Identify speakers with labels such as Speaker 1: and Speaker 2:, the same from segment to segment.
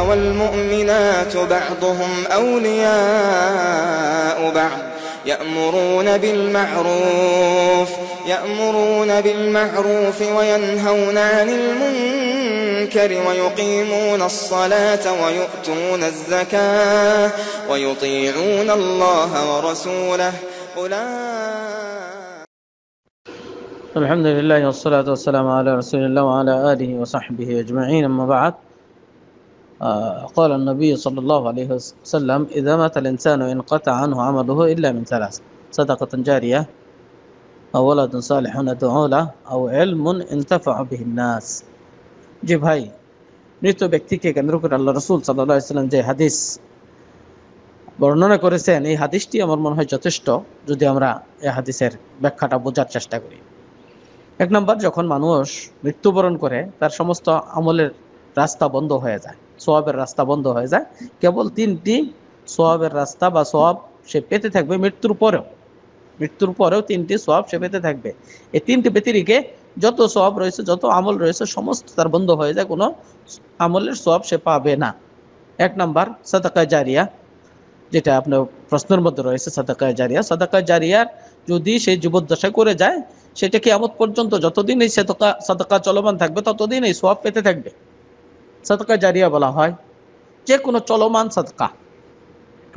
Speaker 1: والمؤمنات بعضهم أولياء بعض يأمرون بالمعروف يأمرون بالمعروف وينهون عن المنكر ويقيمون الصلاة ويؤتون الزكاة ويطيعون الله ورسوله أولئك الحمد لله والصلاة والسلام على رسول الله وعلى آله وصحبه أجمعين أما بعد قال النبي صلى الله عليه وسلم إذا مات الإنسان انقطع عنه عمله إلا من ثلاث صدقة جارية أو ولد صالح ندعو له أو علم انتفع به الناس জি ভাই মৃত ব্যক্তিকে কেন্দ্র করে আল্লাহ রসুল সাল্লাহ যে হাদিস বর্ণনা করেছেন এই হাদিসটি আমার মনে হয় যথেষ্ট যদি আমরা এই হাদিসের ব্যাখ্যাটা বোঝার চেষ্টা করি এক নম্বর যখন মানুষ মৃত্যুবরণ করে তার সমস্ত আমলের রাস্তা বন্ধ হয়ে যায় সোয়াবের রাস্তা বন্ধ হয়ে যায় কেবল তিনটি সোয়াবের রাস্তা বা সোয়াব সে পেতে থাকবে মৃত্যুর পরেও মৃত্যুর পরেও তিনটি সোয়াব সে পেতে থাকবে এই তিনটি ব্যতিরিকে যত সোয়াব রয়েছে যত আমল রয়েছে সমস্ত তার বন্ধ হয়ে যায় কোনো আমলের সোয়াব সে পাবে না এক নম্বর সাদাকায় জারিয়া যেটা আপনার প্রশ্নের মধ্যে রয়েছে সাদাকায় জারিয়া সাদাকা জারিয়ার যদি সে যুবদ্দশায় করে যায় সেটা কি আমত পর্যন্ত যতদিন এই সাদাকা সাদাকা চলমান থাকবে ততদিন এই সোয়াব পেতে থাকবে সাদকা জারিয়া বলা হয় যে কোনো চলমান সাদকা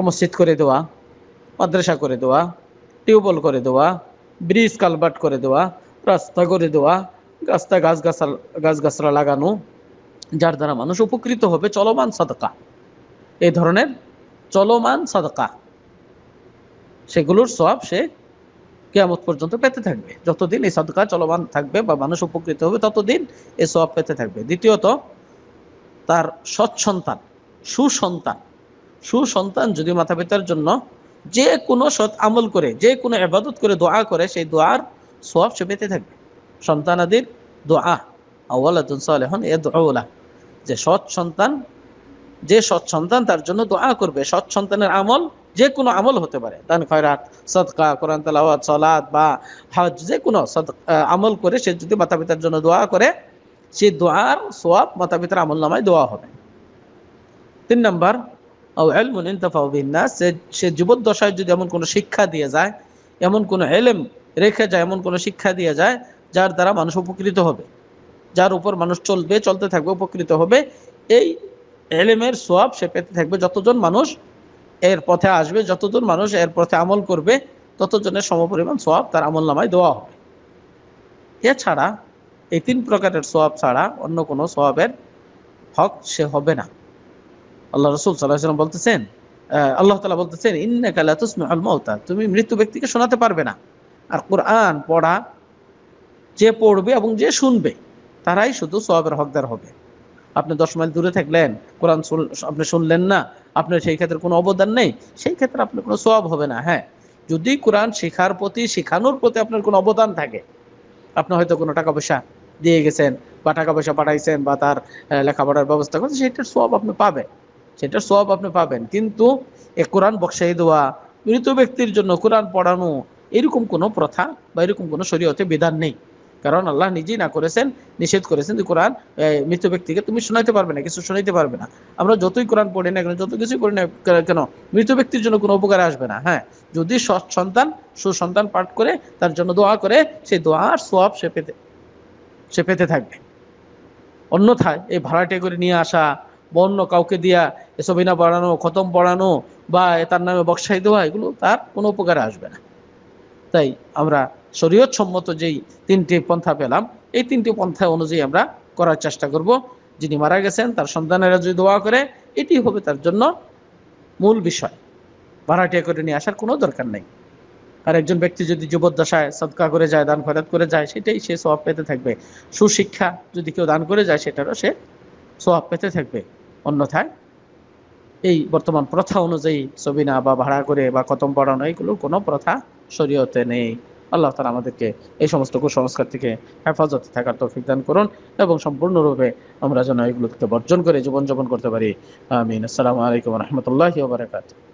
Speaker 1: মসজিদ করে দেওয়া মাদ্রাসা করে দেওয়া টিউবওয়েল করে দেওয়া ব্রিজ কালভার্ট করে দেওয়া রাস্তা করে দেওয়া রাস্তা গাছ গাছাল গাছ গাছরা লাগানো যার দ্বারা মানুষ উপকৃত হবে চলমান সাদকা এই ধরনের চলমান সাদকা সেগুলোর সব সে কেয়ামত পর্যন্ত পেতে থাকবে যতদিন এই সাদকা চলমান থাকবে বা মানুষ উপকৃত হবে ততদিন এই সব পেতে থাকবে দ্বিতীয়ত তার সৎসন্তান সুসন্তান সুসন্তান যদি মাথা পিতার জন্য যে কোনো সৎ আমল করে যে কোনো আবাদত করে দোয়া করে সেই দোয়ার সোয়াব সে পেতে থাকবে সন্তানাদির দোয়া আউ্লাতুন এখন এ দোলা যে সৎ সন্তান যে সৎ সন্তান তার জন্য দোয়া করবে সৎ সন্তানের আমল যে কোনো আমল হতে পারে দান খয়রাত সদকা কোরআন তালাওয়াত সলাদ বা হজ যে কোনো আমল করে সে যদি মাতা পিতার জন্য দোয়া করে সেই দোয়ার সোয়াব মাতাপিতার আমল নামায় দেওয়া হবে তিন নম্বর সে যুবত দশায় যদি এমন কোনো শিক্ষা দিয়ে যায় এমন কোনো এলেম রেখে যায় এমন কোনো শিক্ষা দিয়ে যায় যার দ্বারা মানুষ উপকৃত হবে যার উপর মানুষ চলবে চলতে থাকবে উপকৃত হবে এই এলেমের সোয়াব সে পেতে থাকবে যতজন মানুষ এর পথে আসবে যতজন মানুষ এর পথে আমল করবে ততজনের সমপরিমাণ সোয়াব তার আমল নামায় দেওয়া হবে এছাড়া এই তিন প্রকারের সোয়াব ছাড়া অন্য কোনো সোয়াবের হক সে হবে না আল্লাহ রসুল সাল্লাহাম বলতেছেন আল্লাহ তালা বলতেছেন ইন্নাকালা তুসমে আল মৌতা তুমি মৃত্যু ব্যক্তিকে শোনাতে পারবে না আর কোরআন পড়া যে পড়বে এবং যে শুনবে তারাই শুধু সোয়াবের হকদার হবে আপনি দশ মাইল দূরে থাকলেন কোরআন আপনি শুনলেন না আপনার সেই ক্ষেত্রে কোনো অবদান নেই সেই ক্ষেত্রে আপনার কোনো সোয়াব হবে না হ্যাঁ যদি কোরআন শেখার প্রতি শেখানোর প্রতি আপনার কোনো অবদান থাকে আপনার হয়তো কোনো টাকা পয়সা দিয়ে গেছেন বা টাকা পয়সা পাঠাইছেন বা তার লেখাপড়ার ব্যবস্থা করছেন সেটার সব আপনি পাবেন সেটার সব আপনি পাবেন কিন্তু এ কোরআন বক্সাই দেওয়া মৃত ব্যক্তির জন্য কোরআন পড়ানো এরকম কোনো প্রথা বা এরকম কোনো শরীয়তে বিধান নেই কারণ আল্লাহ নিজেই না করেছেন নিষেধ করেছেন যে কোরআন মৃত ব্যক্তিকে তুমি শোনাইতে পারবে না কিছু শোনাইতে পারবে না আমরা যতই কোরআন পড়ি না কেন যত কিছুই করি না কেন মৃত ব্যক্তির জন্য কোনো উপকারে আসবে না হ্যাঁ যদি সৎ সন্তান সুসন্তান পাঠ করে তার জন্য দোয়া করে সেই দোয়া আর সব সে পেতে সে পেতে থাকবে অন্যথায় এই ভাড়াটে করে নিয়ে আসা বন্য কাউকে দিয়া এসবিনা বাড়ানো খতম পড়ানো বা তার নামে বক্সাই দেওয়া এগুলো তার কোনো উপকারে আসবে না তাই আমরা শরীয়ত সম্মত যেই তিনটি পন্থা পেলাম এই তিনটি পন্থা অনুযায়ী আমরা করার চেষ্টা করব যিনি মারা গেছেন তার সন্তানেরা যদি দোয়া করে এটি হবে তার জন্য মূল বিষয় ভাড়াটিয়া করে নিয়ে আসার কোনো দরকার নেই আর একজন ব্যক্তি যদি যুবদশায় সদকা করে যায় দান খয়রাত করে যায় সেটাই সে সব পেতে থাকবে সুশিক্ষা যদি কেউ দান করে যায় সেটারও সে সব পেতে থাকবে অন্যথায় এই বর্তমান প্রথা অনুযায়ী সবিনা বা ভাড়া করে বা খতম পড়ানো এগুলো কোনো প্রথা শরীয়তে নেই আল্লাহ তালা আমাদেরকে এই সমস্ত কুসংস্কার থেকে হেফাজতে থাকার তৌফিক দান করুন এবং সম্পূর্ণরূপে আমরা যেন এগুলো বর্জন করে জীবনযাপন করতে পারি আমিন আসসালামু আলাইকুম রহমতুল্লাহ বারকাত